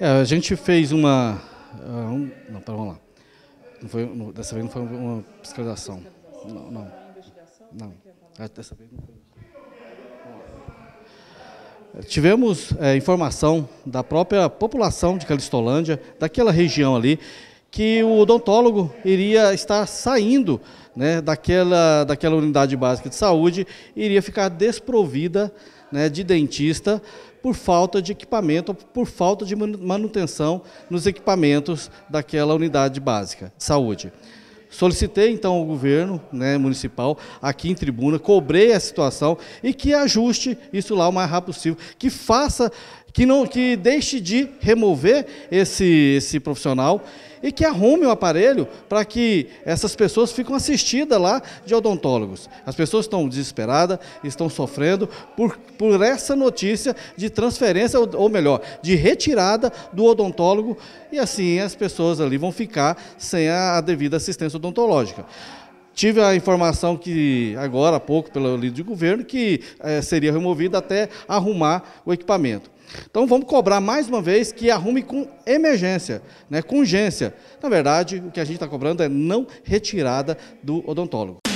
É, a gente fez uma. Ah, um, não, pera, vamos lá. Não foi, não, dessa vez não foi uma fiscalização. Não, não. não. É, dessa vez não foi. Tivemos é, informação da própria população de Calistolândia, daquela região ali, que o odontólogo iria estar saindo né, daquela, daquela unidade básica de saúde, iria ficar desprovida né, de dentista por falta de equipamento, por falta de manutenção nos equipamentos daquela unidade básica de saúde. Solicitei então ao governo né, municipal, aqui em tribuna, cobrei a situação e que ajuste isso lá o mais rápido possível, que faça, que não, que deixe de remover esse, esse profissional e que arrume o aparelho para que essas pessoas fiquem assistidas lá de odontólogos. As pessoas estão desesperadas, estão sofrendo por, por essa notícia de transferência, ou, ou melhor, de retirada do odontólogo, e assim as pessoas ali vão ficar sem a, a devida assistência odontológica. Tive a informação que, agora há pouco, pelo líder de governo, que eh, seria removido até arrumar o equipamento. Então vamos cobrar mais uma vez que arrume com emergência, né, com urgência. Na verdade, o que a gente está cobrando é não retirada do odontólogo.